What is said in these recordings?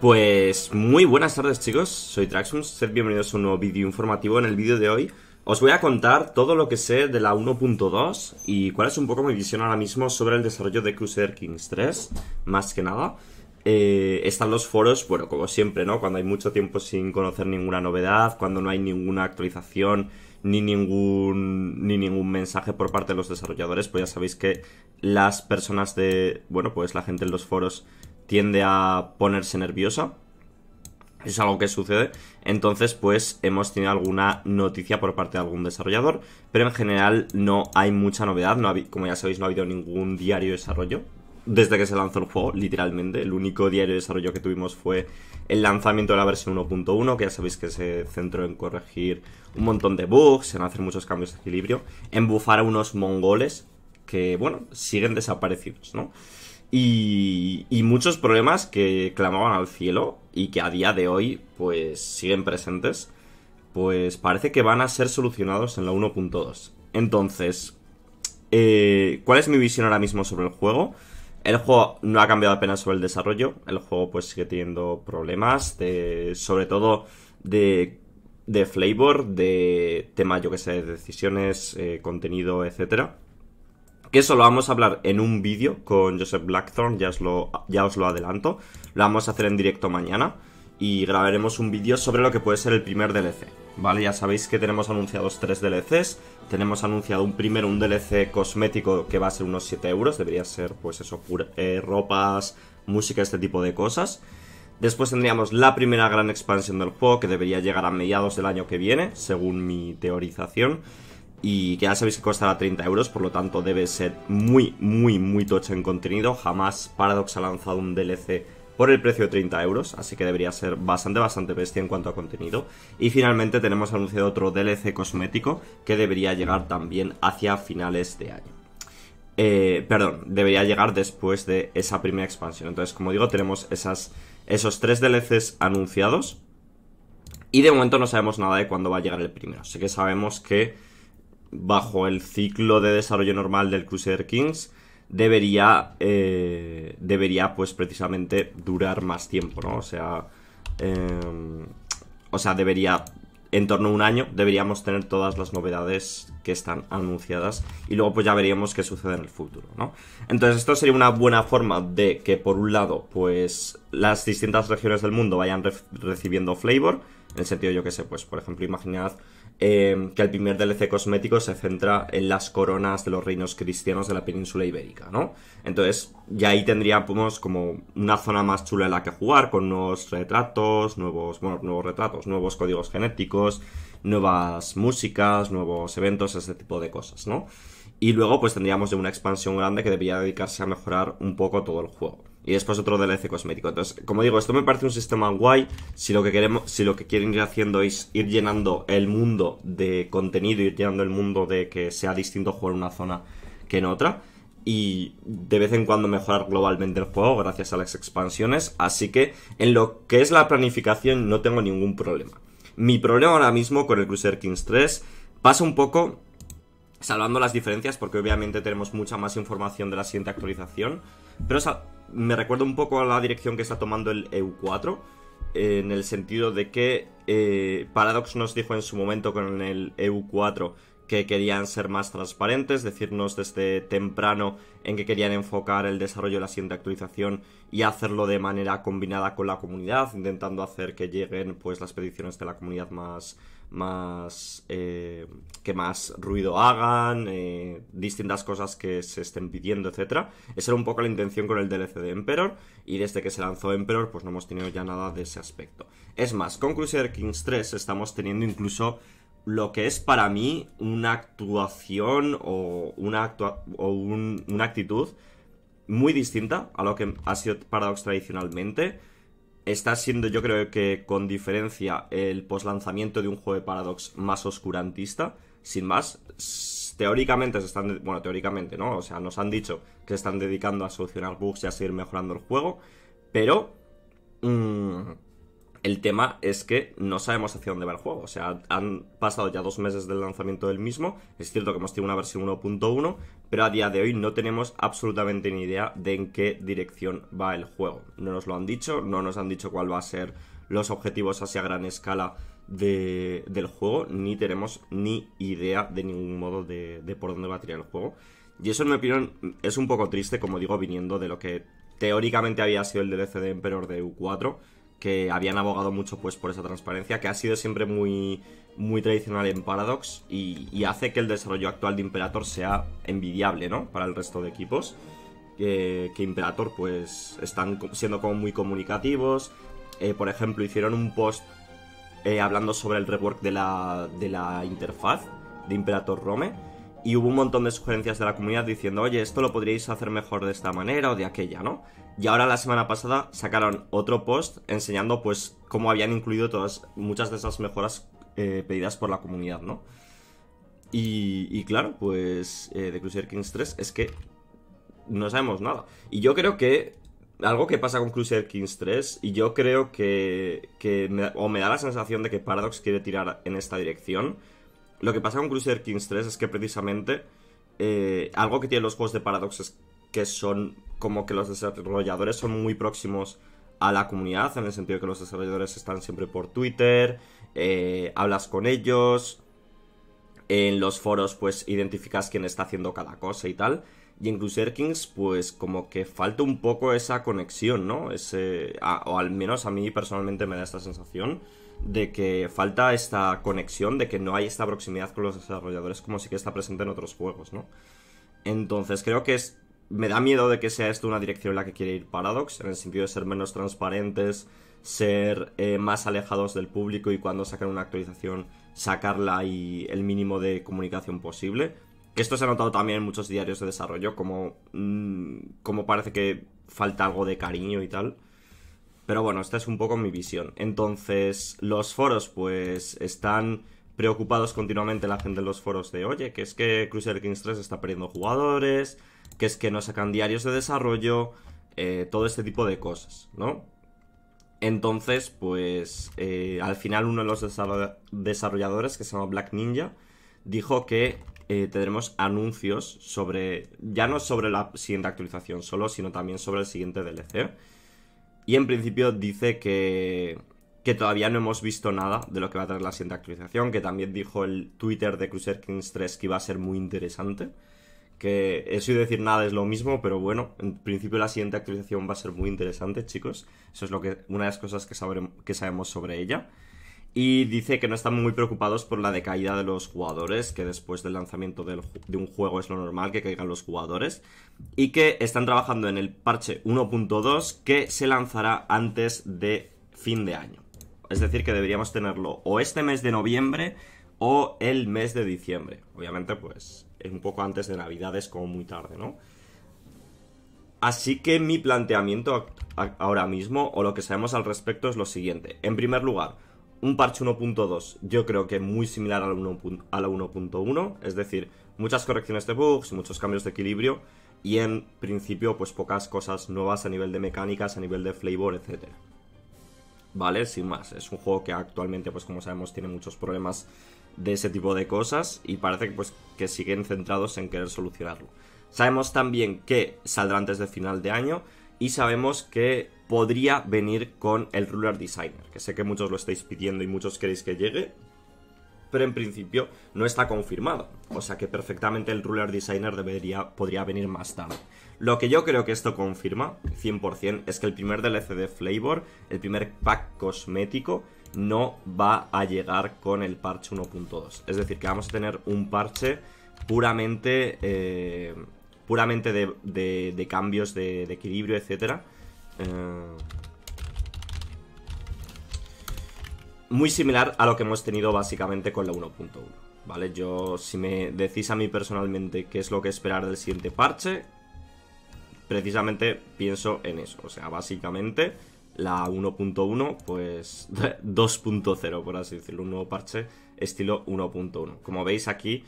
Pues muy buenas tardes chicos, soy Traxxus, sed bienvenidos a un nuevo vídeo informativo. En el vídeo de hoy os voy a contar todo lo que sé de la 1.2 y cuál es un poco mi visión ahora mismo sobre el desarrollo de Crusader Kings 3, más que nada. Eh, están los foros, bueno, como siempre, ¿no? Cuando hay mucho tiempo sin conocer ninguna novedad, cuando no hay ninguna actualización ni ningún, ni ningún mensaje por parte de los desarrolladores, pues ya sabéis que las personas de, bueno, pues la gente en los foros tiende a ponerse nerviosa. es algo que sucede. Entonces, pues hemos tenido alguna noticia por parte de algún desarrollador. Pero en general no hay mucha novedad. No como ya sabéis, no ha habido ningún diario de desarrollo. Desde que se lanzó el juego, literalmente. El único diario de desarrollo que tuvimos fue el lanzamiento de la versión 1.1, que ya sabéis que se centró en corregir un montón de bugs, en hacer muchos cambios de equilibrio, en bufar a unos mongoles que, bueno, siguen desaparecidos, ¿no? y, muchos problemas que clamaban al cielo y que a día de hoy pues siguen presentes, pues parece que van a ser solucionados en la 1.2. Entonces, eh, ¿cuál es mi visión ahora mismo sobre el juego? El juego no ha cambiado apenas sobre el desarrollo, el juego pues sigue teniendo problemas, sobre todo de, de flavor, de tema, yo que sé, de decisiones, eh, contenido, etcétera y eso lo vamos a hablar en un vídeo con Joseph Blackthorn, ya os lo, ya os lo adelanto. Lo vamos a hacer en directo mañana y grabaremos un vídeo sobre lo que puede ser el primer DLC. Vale, ya sabéis que tenemos anunciados tres DLCs. Tenemos anunciado un primero, un DLC cosmético que va a ser unos 7 euros. Debería ser, pues eso, eh, ropas, música, este tipo de cosas. Después tendríamos la primera gran expansión del juego que debería llegar a mediados del año que viene, según mi teorización y que ya sabéis que costará 30 euros, por lo tanto debe ser muy, muy, muy tocho en contenido. Jamás Paradox ha lanzado un DLC por el precio de 30 euros, así que debería ser bastante, bastante bestia en cuanto a contenido. Y finalmente tenemos anunciado otro DLC cosmético que debería llegar también hacia finales de año. Eh, perdón, debería llegar después de esa primera expansión. Entonces, como digo, tenemos esos tres DLCs anunciados. Y de momento no sabemos nada de cuándo va a llegar el primero. Así que sabemos que bajo el ciclo de desarrollo normal del Crusader Kings, debería, eh, debería pues precisamente durar más tiempo, ¿no? O sea, em, o sea, debería, en torno a un año, deberíamos tener todas las novedades que están anunciadas y luego pues ya veríamos qué sucede en el futuro, ¿no? Entonces esto sería una buena forma de que por un lado pues las distintas regiones del mundo vayan recibiendo flavor, en el sentido yo que sé, pues por ejemplo imaginad eh, que el primer DLC cosmético se centra en las coronas de los reinos cristianos de la península ibérica, ¿no? Entonces, ya ahí tendríamos como una zona más chula en la que jugar, con nuevos retratos, nuevos, bueno, nuevos retratos, nuevos códigos genéticos, nuevas músicas, nuevos eventos, ese tipo de cosas, ¿no? Y luego, pues tendríamos una expansión grande que debería dedicarse a mejorar un poco todo el juego y después otro DLC cosmético. Entonces, como digo, esto me parece un sistema guay. Si lo que queremos, si lo que quieren ir haciendo es ir llenando el mundo de contenido, ir llenando el mundo de que sea distinto jugar una zona que en otra. Y de vez en cuando mejorar globalmente el juego gracias a las expansiones. Así que en lo que es la planificación no tengo ningún problema. Mi problema ahora mismo con el Cruiser Kings 3 pasa un poco salvando las diferencias porque obviamente tenemos mucha más información de la siguiente actualización. Pero me recuerda un poco a la dirección que está tomando el EU4, en el sentido de que eh, Paradox nos dijo en su momento con el EU4 que querían ser más transparentes, decirnos desde temprano en que querían enfocar el desarrollo de la siguiente actualización y hacerlo de manera combinada con la comunidad, intentando hacer que lleguen pues, las peticiones de la comunidad más, más eh, que más ruido hagan, eh, distintas cosas que se estén pidiendo, etcétera. Esa era un poco la intención con el DLC de Emperor y desde que se lanzó Emperor pues no hemos tenido ya nada de ese aspecto. Es más, con Crusader Kings 3 estamos teniendo incluso lo que es para mí una actuación o una, o una actitud muy distinta a lo que ha sido Paradox tradicionalmente está siendo yo creo que con diferencia el poslanzamiento de un juego de Paradox más oscurantista, sin más. Teóricamente se están, bueno, teóricamente, ¿no? O sea, nos han dicho que se están dedicando a solucionar bugs y a seguir mejorando el juego, pero... Mmm, el tema es que no sabemos hacia dónde va el juego. O sea, han pasado ya dos meses del lanzamiento del mismo. Es cierto que hemos tenido una versión 1.1, pero a día de hoy no tenemos absolutamente ni idea de en qué dirección va el juego. No nos lo han dicho, no nos han dicho cuál va a ser los objetivos hacia gran escala del juego, ni tenemos ni idea de ningún modo de, de por dónde va a tirar el juego. Y eso, en mi opinión, es un poco triste, como digo, viniendo de lo que teóricamente había sido el DLC de Emperor de U4 que habían abogado mucho pues por esa transparencia, que ha sido siempre muy, muy tradicional en Paradox y, hace que el desarrollo actual de Imperator sea envidiable, ¿no? Para el resto de equipos. que Imperator pues están siendo como muy comunicativos. Eh, por ejemplo, hicieron un post eh, hablando sobre el rework de la, de la interfaz de Imperator Rome y hubo un montón de sugerencias de la comunidad diciendo, oye, esto lo podríais hacer mejor de esta manera o de aquella, ¿no? Y ahora la semana pasada sacaron otro post enseñando pues cómo habían incluido todas, muchas de esas mejoras eh, pedidas por la comunidad, ¿no? Y, claro, pues eh, de Crusader Kings 3 es que no sabemos nada. Y yo creo que algo que pasa con Crusader Kings 3 y yo creo que, que o me da la sensación de que Paradox quiere tirar en esta dirección lo que pasa con Crusader Kings 3 es que precisamente eh, algo que tienen los juegos de Paradox es que son como que los desarrolladores son muy próximos a la comunidad, en el sentido que los desarrolladores están siempre por Twitter, eh, hablas con ellos, en los foros pues identificas quién está haciendo cada cosa y tal. Y en Crusader Kings pues como que falta un poco esa conexión, ¿no? Ese, o al menos a mí personalmente me da esta sensación de que falta esta conexión, de que no hay esta proximidad con los desarrolladores como sí que está presente en otros juegos, ¿no? Entonces creo que es, me da miedo de que sea esto una dirección en la que quiere ir Paradox, en el sentido de ser menos transparentes, ser eh, más alejados del público y cuando sacan una actualización sacarla y el mínimo de comunicación posible. esto se ha notado también en muchos diarios de desarrollo, como, mm, como parece que falta algo de cariño y tal. Pero bueno, esta es un poco mi visión. Entonces, los foros pues están preocupados continuamente la gente en los foros de, oye, que es que Crusader Kings 3 está perdiendo jugadores, que es que no sacan diarios de desarrollo, eh, todo este tipo de cosas, ¿no? Entonces, pues eh, al final uno de los desarrolladores, que se llama Black Ninja, dijo que eh, tendremos anuncios sobre, ya no sobre la siguiente actualización solo, sino también sobre el siguiente DLC. Y en principio dice que, que todavía no hemos visto nada de lo que va a traer la siguiente actualización, que también dijo el Twitter de Crusader Kings 3 que va a ser muy interesante. Que eso y decir nada es lo mismo, pero bueno, en principio la siguiente actualización va a ser muy interesante, chicos. Eso es lo que, una de las cosas que, que sabemos sobre ella. Y dice que no están muy preocupados por la decaída de los jugadores, que después del lanzamiento de un juego es lo normal que caigan los jugadores, y que están trabajando en el parche 1.2 que se lanzará antes de fin de año. Es decir, que deberíamos tenerlo o este mes de noviembre o el mes de diciembre. Obviamente, pues es un poco antes de Navidades, como muy tarde, ¿no? Así que mi planteamiento ahora mismo, o lo que sabemos al respecto, es lo siguiente. En primer lugar, un parche 1.2 yo creo que muy similar a la 1.1, es decir, muchas correcciones de bugs, muchos cambios de equilibrio y en principio pues pocas cosas nuevas a nivel de mecánicas, a nivel de flavor, etc. Vale, sin más, es un juego que actualmente pues como sabemos tiene muchos problemas de ese tipo de cosas y parece que, pues, que siguen centrados en querer solucionarlo. Sabemos también que saldrá antes de final de año, y sabemos que podría venir con el Ruler Designer, que sé que muchos lo estáis pidiendo y muchos queréis que llegue, pero en principio no está confirmado. O sea que perfectamente el Ruler Designer debería, podría venir más tarde. Lo que yo creo que esto confirma, 100%, es que el primer DLC de Flavor, el primer pack cosmético, no va a llegar con el parche 1.2. Es decir, que vamos a tener un parche puramente... Eh, puramente de, cambios de, equilibrio, etc. Eh, muy similar a lo que hemos tenido básicamente con la 1.1. ¿Vale? Yo, si me decís a mí personalmente qué es lo que esperar del siguiente parche, precisamente pienso en eso. O sea, básicamente la 1.1, pues 2.0, por así decirlo, un nuevo parche estilo 1.1. Como veis aquí,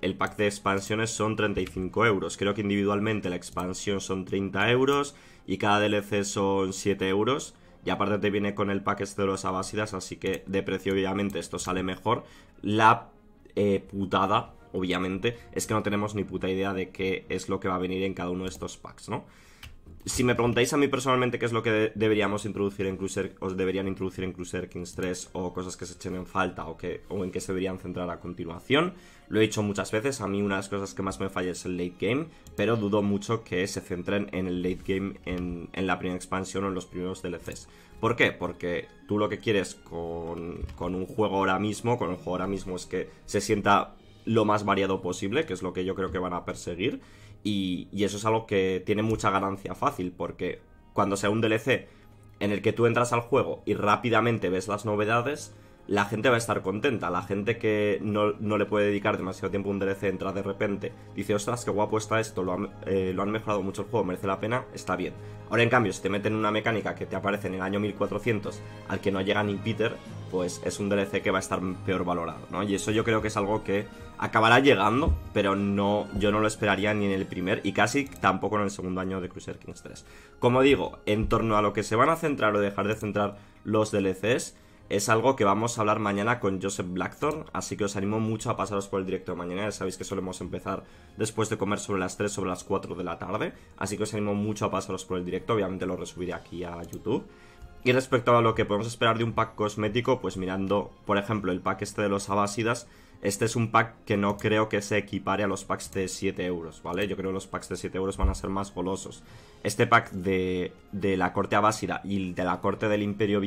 el, pack de expansiones son 35 euros. Creo que individualmente la expansión son 30 euros y cada DLC son 7 euros. Y aparte te viene con el pack este de los abásidas, así que de precio obviamente esto sale mejor. La eh, putada, obviamente, es que no tenemos ni puta idea de qué es lo que va a venir en cada uno de estos packs, ¿no? si me preguntáis a mí personalmente qué es lo que deberíamos introducir en Cruiser, os deberían introducir en Cruiser Kings 3 o cosas que se echen en falta o, que, o en qué se deberían centrar a continuación, lo he dicho muchas veces, a mí una de las cosas que más me falla es el late game, pero dudo mucho que se centren en el late game en, la primera expansión o en los primeros DLCs. ¿Por qué? Porque tú lo que quieres con, con un juego ahora mismo, con el juego ahora mismo es que se sienta lo más variado posible, que es lo que yo creo que van a perseguir y, eso es algo que tiene mucha ganancia fácil, porque cuando sea un DLC en el que tú entras al juego y rápidamente ves las novedades, la gente va a estar contenta. La gente que no, le puede dedicar demasiado tiempo a un DLC entra de repente, dice, ostras, qué guapo está esto, lo han, eh, lo han mejorado mucho el juego, merece la pena, está bien. Ahora, en cambio, si te meten una mecánica que te aparece en el año 1400, al que no llega ni Peter, pues es un DLC que va a estar peor valorado, ¿no? Y eso yo creo que es algo que acabará llegando, pero no, yo no lo esperaría ni en el primer y casi tampoco en el segundo año de Crusader Kings 3. Como digo, en torno a lo que se van a centrar o dejar de centrar los DLCs, es algo que vamos a hablar mañana con Joseph Blackthorn. así que os animo mucho a pasaros por el directo de mañana, ya sabéis que solemos empezar después de comer sobre las 3, sobre las 4 de la tarde, así que os animo mucho a pasaros por el directo, obviamente lo resubiré aquí a YouTube. Y respecto a lo que podemos esperar de un pack cosmético, pues mirando, por ejemplo, el pack este de los abásidas, este es un pack que no creo que se equipare a los packs de 7 euros, ¿vale? Yo creo que los packs de 7 euros van a ser más golosos. Este pack de, la corte abásida y de la corte del imperio,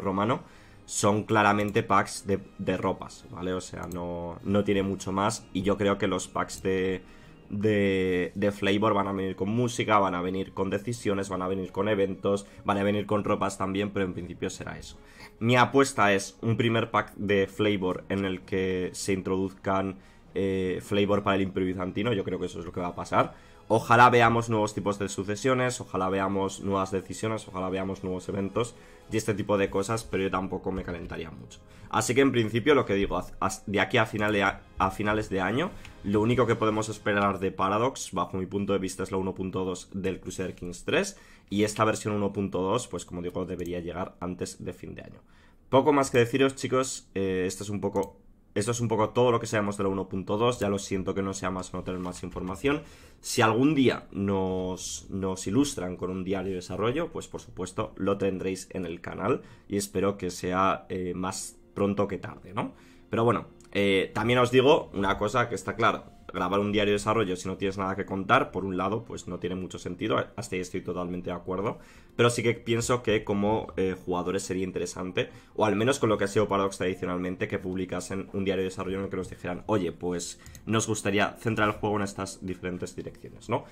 romano son claramente packs de, ropas, ¿vale? O sea, no, tiene mucho más y yo creo que los packs de, de flavor van a venir con música, van a venir con decisiones, van a venir con eventos, van a venir con ropas también, pero en principio será eso. Mi apuesta es un primer pack de flavor en el que se introduzcan eh, flavor para el Imperio Bizantino, yo creo que eso es lo que va a pasar. Ojalá veamos nuevos tipos de sucesiones, ojalá veamos nuevas decisiones, ojalá veamos nuevos eventos y este tipo de cosas, pero yo tampoco me calentaría mucho. Así que en principio lo que digo, de aquí a, finales de año, lo único que podemos esperar de Paradox, bajo mi punto de vista, es la 1.2 del Crusader Kings 3 y esta versión 1.2, pues como digo, debería llegar antes de fin de año. Poco más que deciros chicos, eh, Esto es un poco esto es un poco todo lo que sabemos de lo 1.2, ya lo siento que no sea más no tener más información. Si algún día nos, ilustran con un diario de desarrollo, pues por supuesto lo tendréis en el canal y espero que sea eh, más pronto que tarde, ¿no? Pero bueno, eh, también os digo una cosa que está clara, grabar un diario de desarrollo si no tienes nada que contar, por un lado, pues no tiene mucho sentido, hasta ahí estoy totalmente de acuerdo, pero sí que pienso que como eh, jugadores sería interesante, o al menos con lo que ha sido Paradox tradicionalmente, que publicasen un diario de desarrollo en el que nos dijeran, oye, pues nos gustaría centrar el juego en estas diferentes direcciones, ¿no?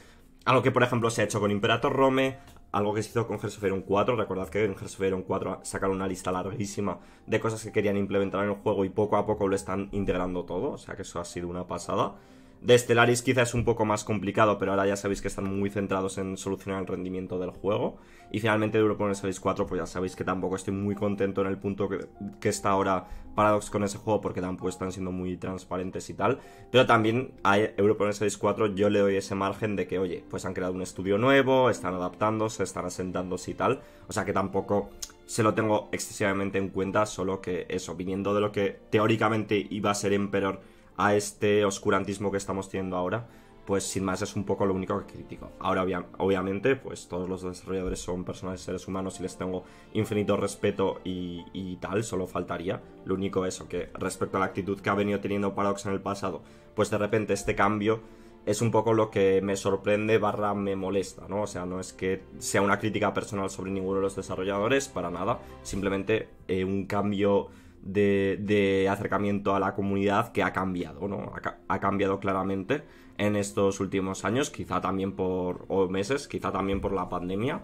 Algo que, por ejemplo, se ha hecho con Imperator Rome, algo que se hizo con Hearts of 4. Recordad que en Hearts of 4 sacaron una lista larguísima de cosas que querían implementar en el juego y poco a poco lo están integrando todo. O sea que eso ha sido una pasada. De Stellaris quizá es un poco más complicado, pero ahora ya sabéis que están muy centrados en solucionar el rendimiento del juego. Y finalmente de Europa Universalis 4, pues ya sabéis que tampoco estoy muy contento en el punto que, está ahora Paradox con ese juego, porque tampoco están siendo muy transparentes y tal. Pero también a Europa Universalis 4 yo le doy ese margen de que, oye, pues han creado un estudio nuevo, están adaptándose, están asentándose y tal. O sea que tampoco se lo tengo excesivamente en cuenta, solo que eso, viniendo de lo que teóricamente iba a ser Emperor a este oscurantismo que estamos teniendo ahora, pues sin más es un poco lo único que critico. Ahora, obviamente, pues todos los desarrolladores son personas, seres humanos y les tengo infinito respeto y, tal, solo faltaría. Lo único eso, que respecto a la actitud que ha venido teniendo Paradox en el pasado, pues de repente este cambio es un poco lo que me sorprende barra me molesta, ¿no? O sea, no es que sea una crítica personal sobre ninguno de los desarrolladores, para nada, simplemente eh, un cambio de, acercamiento a la comunidad que ha cambiado, ¿no? Ha, cambiado claramente en estos últimos años, quizá también por, o meses, quizá también por la pandemia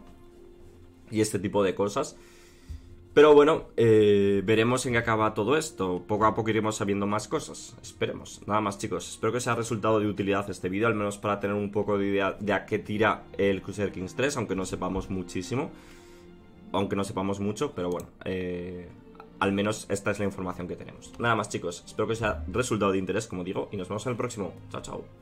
y este tipo de cosas. Pero bueno, eh, veremos en qué acaba todo esto. Poco a poco iremos sabiendo más cosas. Esperemos. Nada más, chicos. Espero que os haya resultado de utilidad este vídeo, al menos para tener un poco de idea de a qué tira el Crusader Kings 3, aunque no sepamos muchísimo. Aunque no sepamos mucho, pero bueno. Eh, al menos esta es la información que tenemos. Nada más chicos, espero que os haya resultado de interés, como digo, y nos vemos en el próximo. Chao, chao.